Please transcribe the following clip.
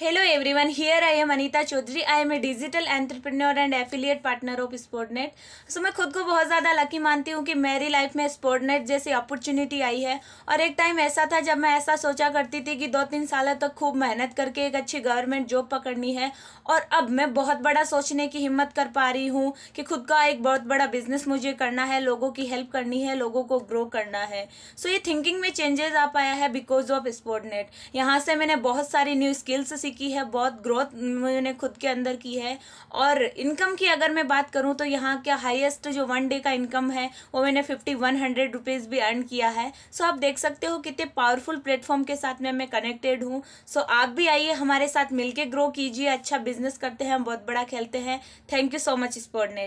hello everyone here I am Anita Chaudhary I am a digital entrepreneur and affiliate partner of Sportnet so मैं खुद को बहुत ज़्यादा lucky मानती हूँ कि मेरी लाइफ में स्पोर्टनेट जैसी अपॉर्चुनिटी आई है और एक टाइम ऐसा था जब मैं ऐसा सोचा करती थी कि दो तीन साल तक तो खूब मेहनत करके एक अच्छी गवर्नमेंट जॉब पकड़नी है और अब मैं बहुत बड़ा सोचने की हिम्मत कर पा रही हूँ कि खुद का एक बहुत बड़ा बिजनेस मुझे करना है लोगों की हेल्प करनी है लोगों को ग्रो करना है सो so, ये थिंकिंग में चेंजेस आ पाया है बिकॉज ऑफ स्पोर्टनेट यहाँ से मैंने बहुत सारी न्यू स्किल्स से की है बहुत ग्रोथ मैंने खुद के अंदर की है और इनकम की अगर मैं बात करूँ तो यहाँ का हाईएस्ट जो वन डे का इनकम है वो मैंने फिफ्टी वन हंड्रेड रुपीज़ भी अर्न किया है सो आप देख सकते हो कितने पावरफुल प्लेटफॉर्म के साथ में मैं कनेक्टेड हूँ सो आप भी आइए हमारे साथ मिलकर ग्रो कीजिए अच्छा बिजनेस करते हैं हम बहुत बड़ा खेलते हैं thank you so much sport